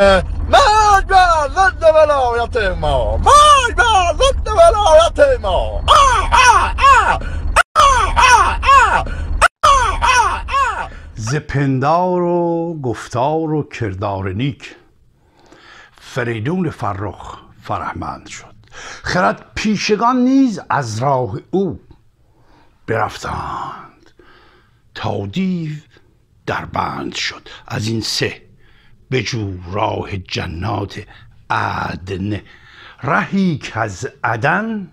مرگ ما پندار و گفتار و کردار نیک فریدون فرخ فرهمند شد خرد پیشگان نیز از راه او برفتند تا دیو در بند شد از این سه بجو راه جنات عدن رهی که از عدن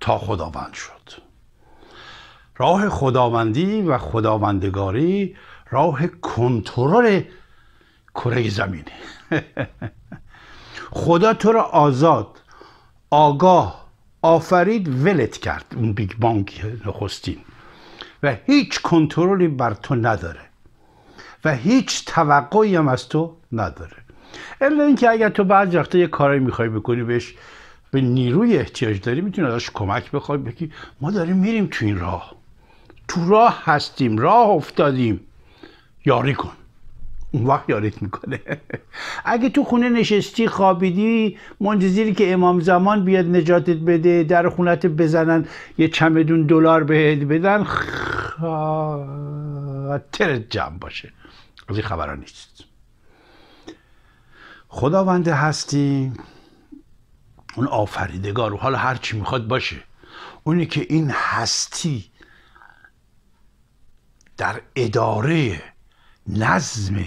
تا خداوند شد راه خداوندی و خداوندگاری راه کنترل کره زمینه خدا تو را آزاد آگاه آفرید ولت کرد اون بیگ بانگ نخستین و هیچ کنترلی بر تو نداره و هیچ توقعی هم از تو نداره الا اینکه اگر تو بعد وقتا یه کاری میخوای بکنی بهش به نیروی احتیاج داری میتونی ازش کمک بخوای بگی ما داریم میریم تو این راه تو راه هستیم راه افتادیم یاری کن اون وقت یاریت میکنه اگه تو خونه نشستی خوابیدی منتظری که امام زمان بیاد نجاتت بده در خونت بزنن یه چمدون دلار بهت بدن خ... فقط ترت جمع باشه از این خبرها نیست خداوند هستی اون آفریدگار و حالا هر چی میخواد باشه اونی که این هستی در اداره نظم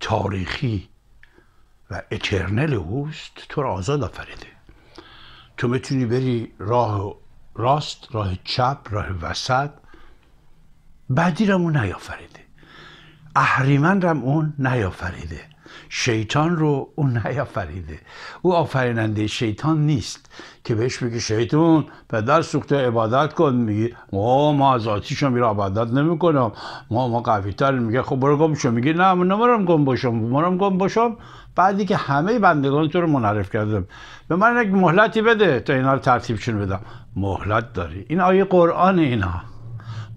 تاریخی و اترنل اوست تو را آزاد آفریده تو میتونی بری راه راست راه چپ راه وسط اون نیافریده اهریمن رم اون نیافریده شیطان رو اون نیافریده او آفریننده شیطان نیست که بهش بگی شیطان پدر سوخته عبادت کن میگی ما ما از آتیشو میره عبادت نمیکنم ما ما قوی میگه خب برو گم شو میگی نه من نمارم گم باشم منم گم باشم بعدی که همه بندگان تو رو منعرف کردم به من یک مهلتی بده تا اینا رو ترتیبشون بدم مهلت داری این آیه قرآن اینا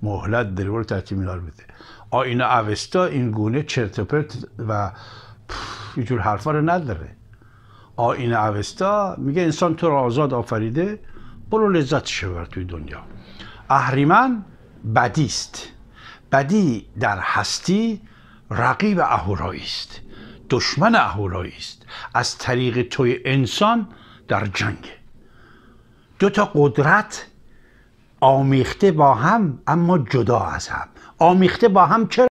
مهلت دلور تحتیم دار بده آین اوستا این گونه چرت پرت و یه جور حرفا رو نداره آین اوستا میگه انسان تو رو آزاد آفریده برو لذت شبر توی دنیا اهریمن بدی بدی در هستی رقیب اهورایی است دشمن اهورایی است از طریق توی انسان در جنگ دو تا قدرت آمیخته با هم اما جدا از هم آمیخته با هم چرا